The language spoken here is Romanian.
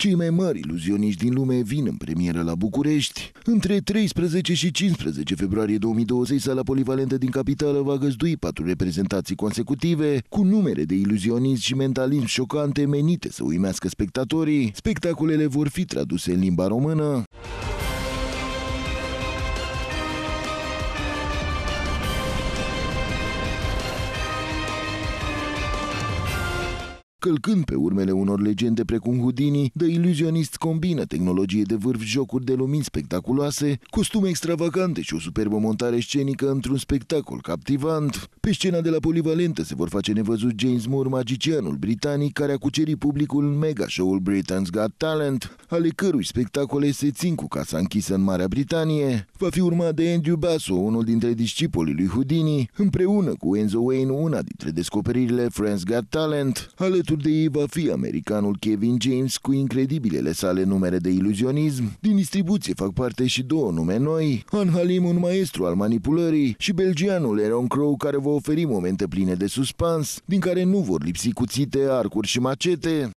Cei mai mari iluzioniști din lume vin în premieră la București. Între 13 și 15 februarie 2020, sala polivalentă din capitală va găzdui patru reprezentații consecutive cu numere de iluzioniști și mentalism șocante menite să uimească spectatorii. Spectacolele vor fi traduse în limba română. Călcând pe urmele unor legende precum Houdini, The Illusionist combină tehnologie de vârf, jocuri de lumini spectaculoase, costume extravagante și o superbă montare scenică într-un spectacol captivant. Pe scena de la Polivalentă se vor face nevăzut James Moore, magicianul britanic, care a cucerit publicul în mega show-ul Britain's Got Talent, ale cărui spectacole se țin cu casa închisă în Marea Britanie. Va fi urmat de Andrew Basso, unul dintre discipolii lui Houdini, împreună cu Enzo Wayne, una dintre descoperirile Friends Got Talent, ale. Alături de ei va fi americanul Kevin James cu incredibilele sale numere de iluzionism. Din distribuție fac parte și două nume noi, Han Halim, un maestru al manipulării, și belgianul Aaron Crow, care vă oferi momente pline de suspans, din care nu vor lipsi cuțite, arcuri și macete.